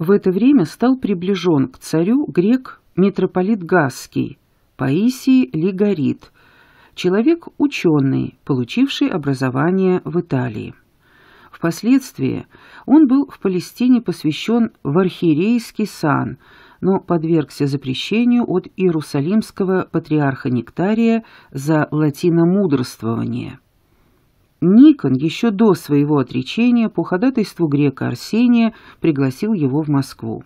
В это время стал приближен к царю грек митрополит Гасский, Паисий Лигорит, человек ученый, получивший образование в Италии. Впоследствии он был в Палестине посвящен в архиерейский сан, но подвергся запрещению от Иерусалимского патриарха Нектария за латиномудрствование. Никон еще до своего отречения по ходатайству грека Арсения пригласил его в Москву.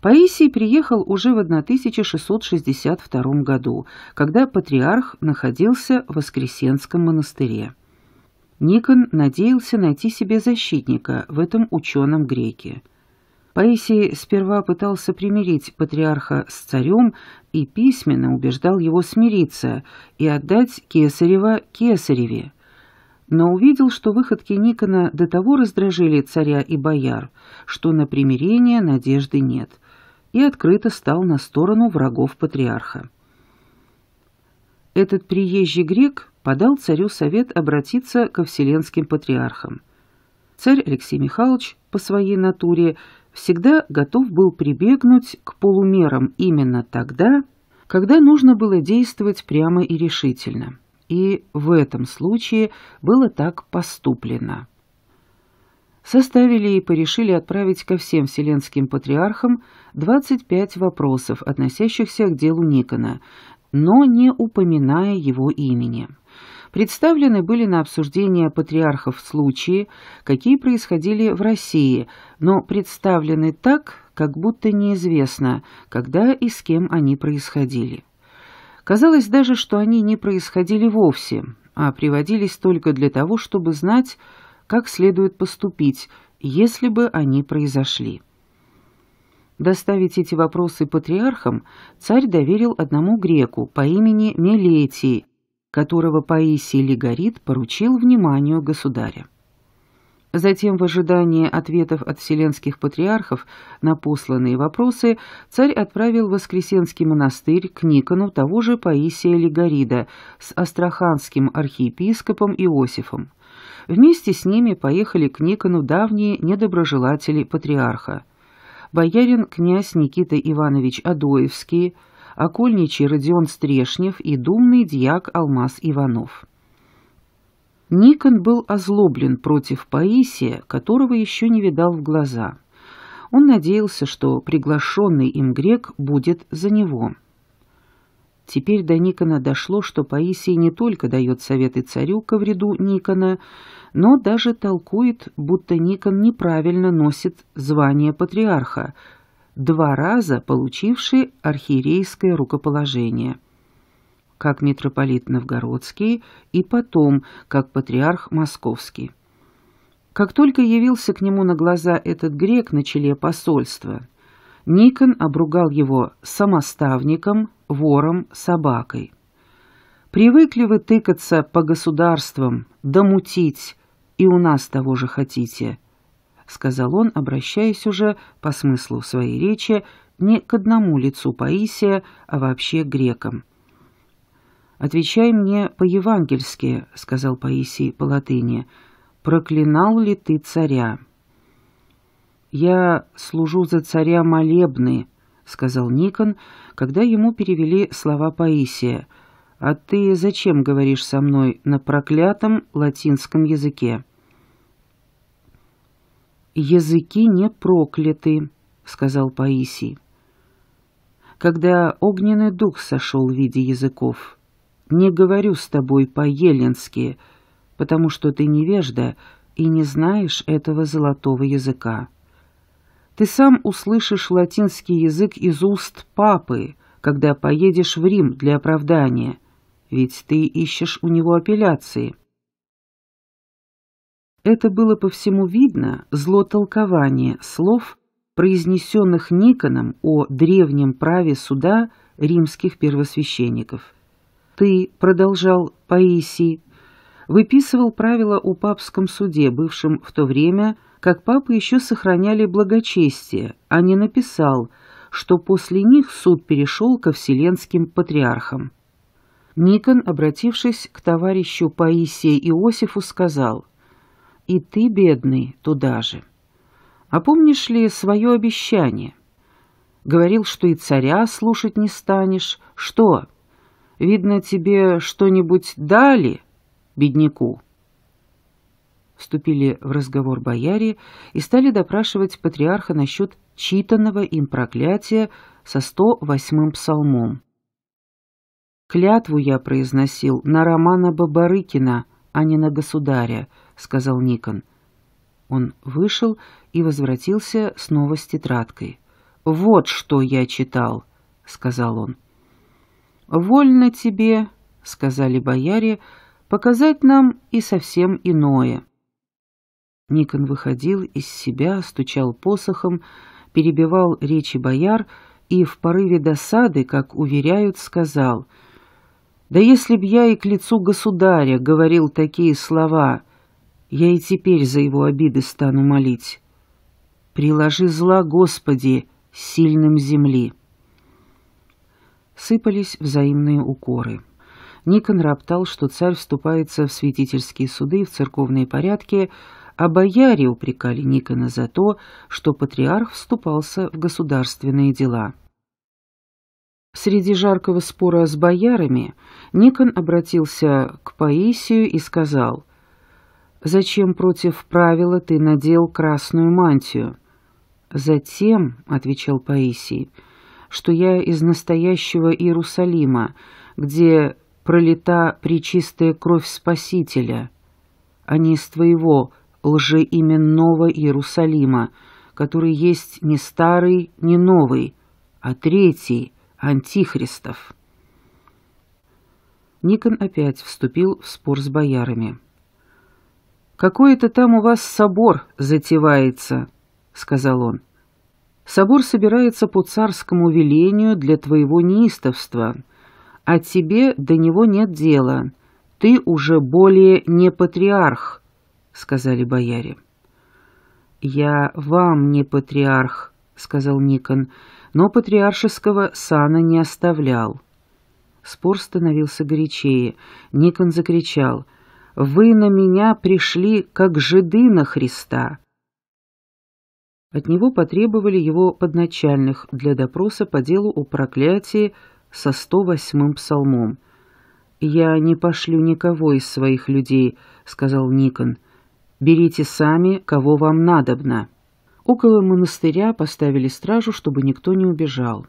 Паисий приехал уже в 1662 году, когда патриарх находился в Воскресенском монастыре. Никон надеялся найти себе защитника в этом ученом греке. Паисий сперва пытался примирить патриарха с царем и письменно убеждал его смириться и отдать Кесарева Кесареве но увидел, что выходки Никона до того раздражили царя и бояр, что на примирение надежды нет, и открыто стал на сторону врагов патриарха. Этот приезжий грек подал царю совет обратиться ко вселенским патриархам. Царь Алексей Михайлович по своей натуре всегда готов был прибегнуть к полумерам именно тогда, когда нужно было действовать прямо и решительно и в этом случае было так поступлено. Составили и порешили отправить ко всем вселенским патриархам 25 вопросов, относящихся к делу Никона, но не упоминая его имени. Представлены были на обсуждение патриархов случаи, какие происходили в России, но представлены так, как будто неизвестно, когда и с кем они происходили. Казалось даже, что они не происходили вовсе, а приводились только для того, чтобы знать, как следует поступить, если бы они произошли. Доставить эти вопросы патриархам царь доверил одному греку по имени Мелетий, которого Паисий Легорит поручил вниманию государя. Затем, в ожидании ответов от вселенских патриархов на посланные вопросы, царь отправил в Воскресенский монастырь к Никону того же Паисия Легорида с астраханским архиепископом Иосифом. Вместе с ними поехали к Никону давние недоброжелатели патриарха. Боярин князь Никита Иванович Адоевский, окольничий Родион Стрешнев и думный дьяк Алмаз Иванов. Никон был озлоблен против Паисия, которого еще не видал в глаза. Он надеялся, что приглашенный им грек будет за него. Теперь до Никона дошло, что Паисий не только дает советы царю ко вреду Никона, но даже толкует, будто Никон неправильно носит звание патриарха, два раза получивший архиерейское рукоположение как митрополит Новгородский и потом как патриарх Московский. Как только явился к нему на глаза этот грек на челе посольства, Никон обругал его самоставником, вором, собакой. «Привыкли вы тыкаться по государствам, домутить и у нас того же хотите», — сказал он, обращаясь уже по смыслу своей речи не к одному лицу Паисия, а вообще к грекам. «Отвечай мне по-евангельски», — сказал Паисий по латыни, — «проклинал ли ты царя?» «Я служу за царя молебны», — сказал Никон, когда ему перевели слова Паисия. «А ты зачем говоришь со мной на проклятом латинском языке?» «Языки не прокляты», — сказал Паисий. «Когда огненный дух сошел в виде языков» не говорю с тобой по-еленски, потому что ты невежда и не знаешь этого золотого языка. Ты сам услышишь латинский язык из уст папы, когда поедешь в Рим для оправдания, ведь ты ищешь у него апелляции. Это было по всему видно злотолкование слов, произнесенных Никоном о древнем праве суда римских первосвященников – ты, — продолжал Паисий, — выписывал правила у папском суде, бывшем в то время, как папы еще сохраняли благочестие, а не написал, что после них суд перешел ко вселенским патриархам. Никон, обратившись к товарищу Паисия Иосифу, сказал, «И ты, бедный, туда же. А помнишь ли свое обещание? Говорил, что и царя слушать не станешь. Что?» Видно, тебе что-нибудь дали, бедняку?» Вступили в разговор бояре и стали допрашивать патриарха насчет читанного им проклятия со 108-м псалмом. «Клятву я произносил на Романа Бабарыкина, а не на государя», — сказал Никон. Он вышел и возвратился снова с тетрадкой. «Вот что я читал», — сказал он. «Вольно тебе, — сказали бояре, — показать нам и совсем иное». Никон выходил из себя, стучал посохом, перебивал речи бояр и в порыве досады, как уверяют, сказал, «Да если б я и к лицу государя говорил такие слова, я и теперь за его обиды стану молить. Приложи зла, Господи, сильным земли» сыпались взаимные укоры. Никон роптал, что царь вступается в святительские суды и в церковные порядки, а бояре упрекали Никона за то, что патриарх вступался в государственные дела. Среди жаркого спора с боярами Никон обратился к Паисию и сказал, «Зачем против правила ты надел красную мантию?» «Затем», — отвечал Паисий, — что я из настоящего Иерусалима, где пролита пречистая кровь Спасителя, а не из твоего лжеименного Иерусалима, который есть не старый, не новый, а третий, антихристов. Никон опять вступил в спор с боярами. «Какой это там у вас собор затевается?» — сказал он. Собор собирается по царскому велению для твоего неистовства, а тебе до него нет дела. Ты уже более не патриарх, сказали бояре. Я вам не патриарх, сказал Никон, но патриаршеского сана не оставлял. Спор становился горячее. Никон закричал: "Вы на меня пришли как жиды на Христа. От него потребовали его подначальных для допроса по делу о проклятии со 108-м псалмом. «Я не пошлю никого из своих людей», — сказал Никон. «Берите сами, кого вам надобно». Около монастыря поставили стражу, чтобы никто не убежал.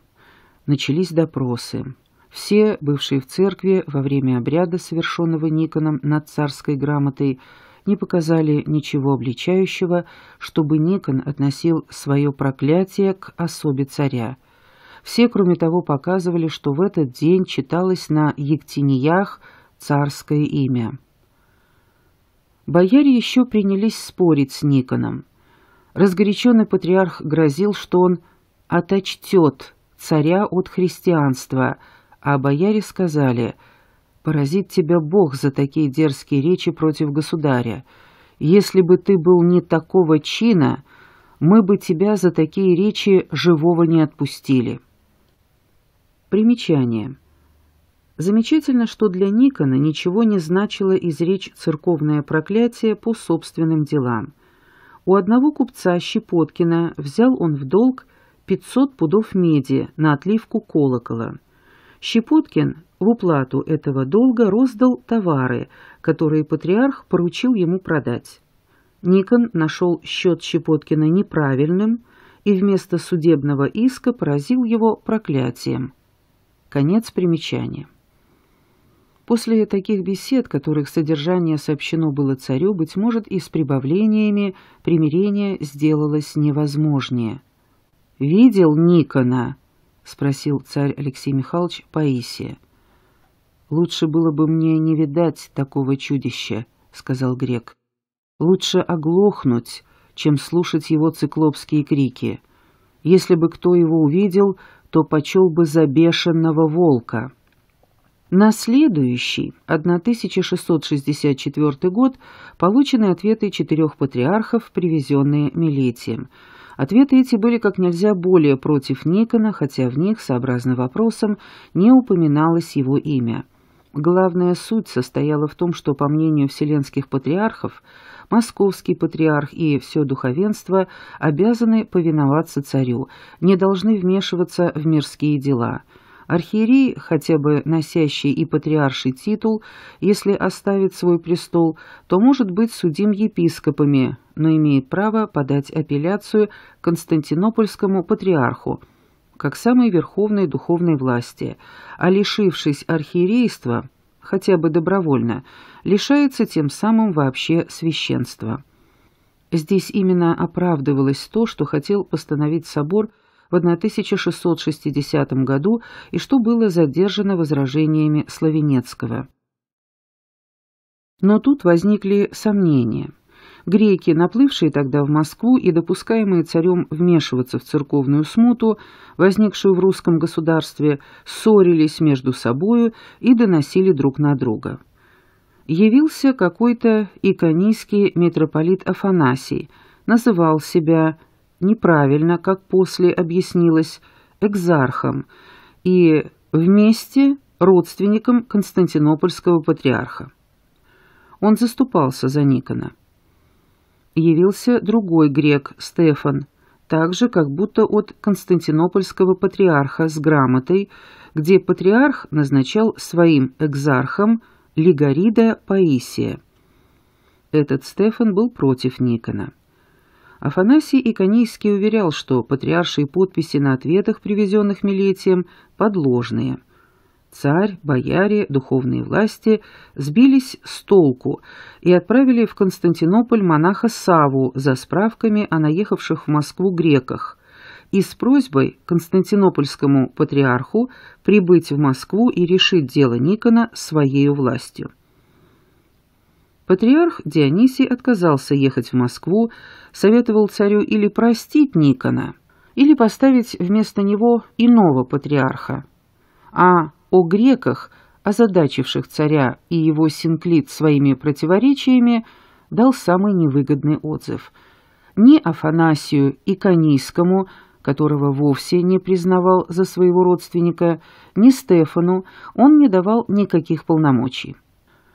Начались допросы. Все, бывшие в церкви во время обряда, совершенного Никоном над царской грамотой, — не показали ничего обличающего, чтобы Никон относил свое проклятие к особе царя. Все, кроме того, показывали, что в этот день читалось на ектиниях царское имя. Бояре еще принялись спорить с Никоном. Разгоряченный патриарх грозил, что он «оточтет» царя от христианства, а бояре сказали – Поразит тебя Бог за такие дерзкие речи против государя. Если бы ты был не такого чина, мы бы тебя за такие речи живого не отпустили. Примечание. Замечательно, что для Никона ничего не значило изречь церковное проклятие по собственным делам. У одного купца Щепоткина взял он в долг 500 пудов меди на отливку колокола. Щепоткин в уплату этого долга роздал товары, которые патриарх поручил ему продать. Никон нашел счет Щепоткина неправильным и вместо судебного иска поразил его проклятием. Конец примечания. После таких бесед, которых содержание сообщено было царю, быть может, и с прибавлениями примирение сделалось невозможнее. «Видел Никона?» — спросил царь Алексей Михайлович Паисия. «Лучше было бы мне не видать такого чудища», — сказал Грек. «Лучше оглохнуть, чем слушать его циклопские крики. Если бы кто его увидел, то почел бы за бешеного волка». На следующий, 1664 год, получены ответы четырех патриархов, привезенные Милетием. Ответы эти были как нельзя более против Никона, хотя в них, сообразно вопросам, не упоминалось его имя. Главная суть состояла в том, что, по мнению вселенских патриархов, московский патриарх и все духовенство обязаны повиноваться царю, не должны вмешиваться в мирские дела. Архиерей, хотя бы носящий и патриарший титул, если оставит свой престол, то может быть судим епископами, но имеет право подать апелляцию Константинопольскому патриарху – как самой верховной духовной власти, а лишившись архиерейства, хотя бы добровольно, лишается тем самым вообще священства. Здесь именно оправдывалось то, что хотел постановить собор в 1660 году и что было задержано возражениями Славенецкого. Но тут возникли сомнения – Греки, наплывшие тогда в Москву и допускаемые царем вмешиваться в церковную смуту, возникшую в русском государстве, ссорились между собою и доносили друг на друга. Явился какой-то иконийский митрополит Афанасий, называл себя неправильно, как после объяснилось, экзархом и вместе родственником константинопольского патриарха. Он заступался за Никона явился другой грек, Стефан, также как будто от константинопольского патриарха с грамотой, где патриарх назначал своим экзархом Лигорида Паисия. Этот Стефан был против Никона. Афанасий Иконийский уверял, что патриаршие подписи на ответах, привезенных Милетием, подложные – Царь, бояре, духовные власти сбились с толку и отправили в Константинополь монаха Саву за справками о наехавших в Москву греках и с просьбой константинопольскому патриарху прибыть в Москву и решить дело Никона своей властью. Патриарх Дионисий отказался ехать в Москву, советовал царю или простить Никона, или поставить вместо него иного патриарха. А о греках, озадачивших царя и его синклит своими противоречиями, дал самый невыгодный отзыв. Ни Афанасию и Конийскому, которого вовсе не признавал за своего родственника, ни Стефану он не давал никаких полномочий.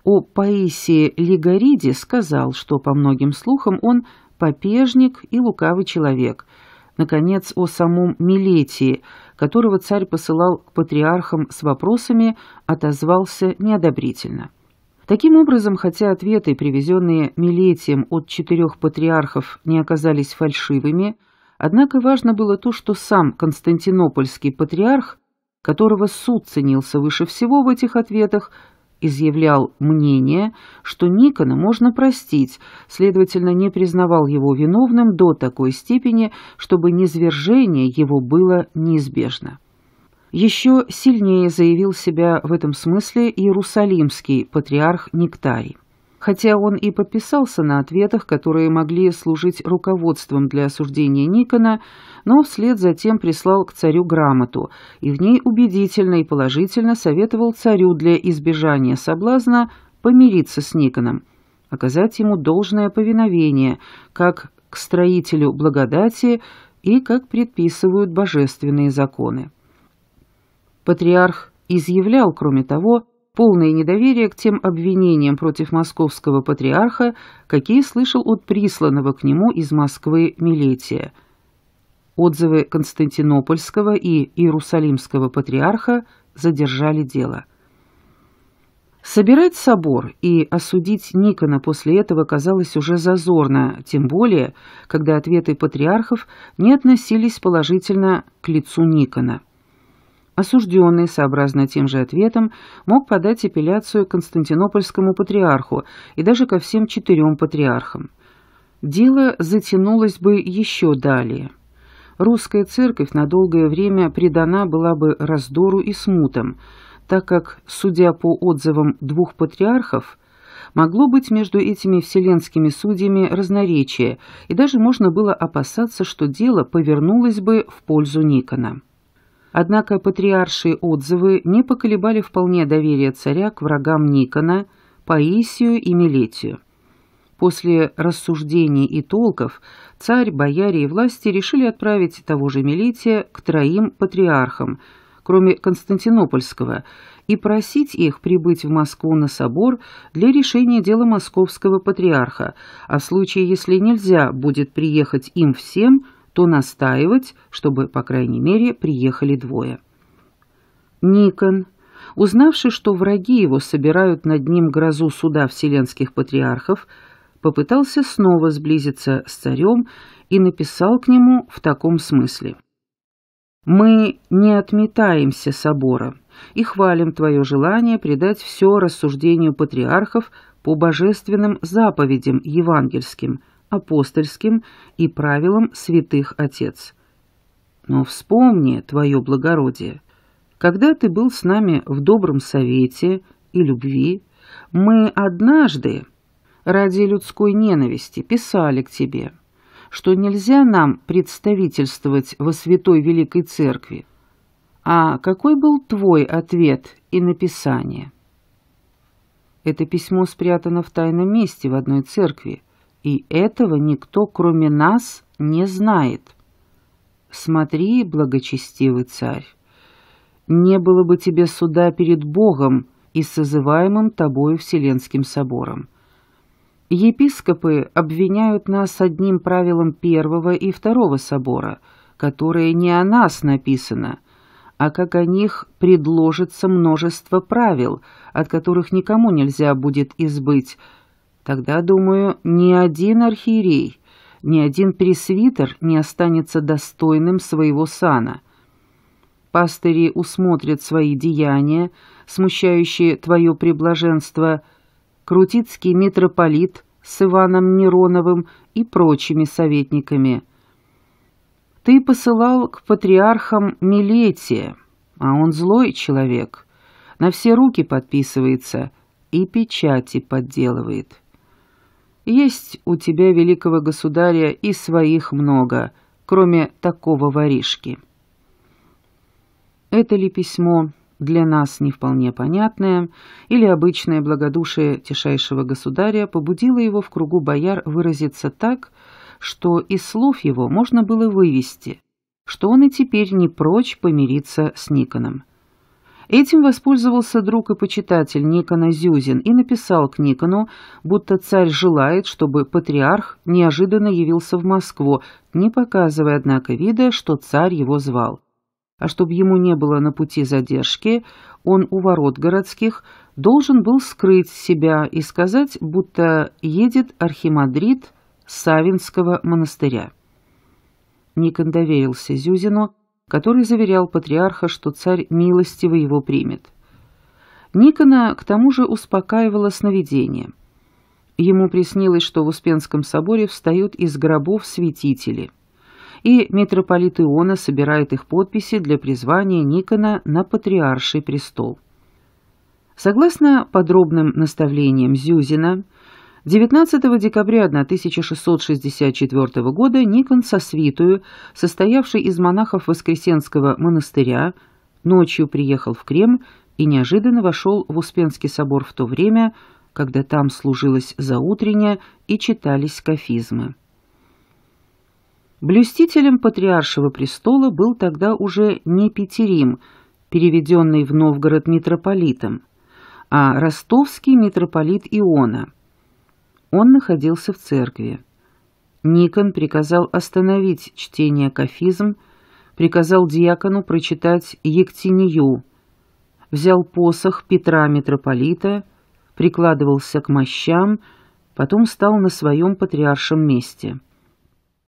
О Паисии Лигориде сказал, что по многим слухам он – попежник и лукавый человек – наконец, о самом Милетии, которого царь посылал к патриархам с вопросами, отозвался неодобрительно. Таким образом, хотя ответы, привезенные Милетием от четырех патриархов, не оказались фальшивыми, однако важно было то, что сам константинопольский патриарх, которого суд ценился выше всего в этих ответах, изъявлял мнение, что Никона можно простить, следовательно, не признавал его виновным до такой степени, чтобы низвержение его было неизбежно. Еще сильнее заявил себя в этом смысле иерусалимский патриарх Нектарий. Хотя он и подписался на ответах, которые могли служить руководством для осуждения Никона, но вслед затем прислал к царю грамоту и в ней убедительно и положительно советовал царю для избежания соблазна помириться с Никоном, оказать ему должное повиновение, как к строителю благодати и как предписывают божественные законы. Патриарх изъявлял, кроме того, полное недоверие к тем обвинениям против московского патриарха, какие слышал от присланного к нему из Москвы Милетия. Отзывы Константинопольского и Иерусалимского патриарха задержали дело. Собирать собор и осудить Никона после этого казалось уже зазорно, тем более, когда ответы патриархов не относились положительно к лицу Никона. Осужденный, сообразно тем же ответом, мог подать апелляцию к Константинопольскому патриарху и даже ко всем четырем патриархам. Дело затянулось бы еще далее. Русская церковь на долгое время предана была бы раздору и смутам, так как, судя по отзывам двух патриархов, могло быть между этими вселенскими судьями разноречие, и даже можно было опасаться, что дело повернулось бы в пользу Никона. Однако патриаршие отзывы не поколебали вполне доверие царя к врагам Никона, Паисию и Милетию. После рассуждений и толков царь, бояре и власти решили отправить того же Милетия к троим патриархам, кроме Константинопольского, и просить их прибыть в Москву на собор для решения дела московского патриарха, а в случае, если нельзя будет приехать им всем, то настаивать, чтобы, по крайней мере, приехали двое. Никон, узнавший, что враги его собирают над ним грозу суда вселенских патриархов, попытался снова сблизиться с царем и написал к нему в таком смысле. «Мы не отметаемся собора и хвалим твое желание предать все рассуждению патриархов по божественным заповедям евангельским – апостольским и правилам святых отец. Но вспомни, твое благородие, когда ты был с нами в добром совете и любви, мы однажды ради людской ненависти писали к тебе, что нельзя нам представительствовать во Святой Великой Церкви. А какой был твой ответ и написание? Это письмо спрятано в тайном месте в одной церкви, и этого никто, кроме нас, не знает. Смотри, благочестивый царь, не было бы тебе суда перед Богом и созываемым тобою Вселенским собором. Епископы обвиняют нас одним правилом первого и второго собора, которое не о нас написано, а как о них предложится множество правил, от которых никому нельзя будет избыть, Тогда, думаю, ни один архиерей, ни один пресвитер не останется достойным своего сана. Пастыри усмотрят свои деяния, смущающие твое преблаженство, крутицкий митрополит с Иваном Нероновым и прочими советниками. Ты посылал к патриархам Милетия, а он злой человек, на все руки подписывается и печати подделывает». Есть у тебя, великого государя, и своих много, кроме такого воришки. Это ли письмо для нас не вполне понятное, или обычное благодушие тишайшего государя побудило его в кругу бояр выразиться так, что из слов его можно было вывести, что он и теперь не прочь помириться с Никоном. Этим воспользовался друг и почитатель Никона Зюзин и написал к Никону, будто царь желает, чтобы патриарх неожиданно явился в Москву, не показывая, однако, вида, что царь его звал. А чтобы ему не было на пути задержки, он у ворот городских должен был скрыть себя и сказать, будто едет архимандрит Савинского монастыря. Никон доверился Зюзину, который заверял патриарха, что царь милостиво его примет. Никона к тому же успокаивало сновидение. Ему приснилось, что в Успенском соборе встают из гробов святители, и митрополит Иона собирает их подписи для призвания Никона на патриарший престол. Согласно подробным наставлениям Зюзина, 19 декабря 1664 года Никон со свитую, состоявший из монахов Воскресенского монастыря, ночью приехал в Крем и неожиданно вошел в Успенский собор в то время, когда там служилось заутреннее и читались кафизмы. Блюстителем патриаршего престола был тогда уже не Петерим, переведенный в Новгород митрополитом, а ростовский митрополит Иона – он находился в церкви. Никон приказал остановить чтение кафизм, приказал диакону прочитать «Ектинию», взял посох Петра Митрополита, прикладывался к мощам, потом стал на своем патриаршем месте —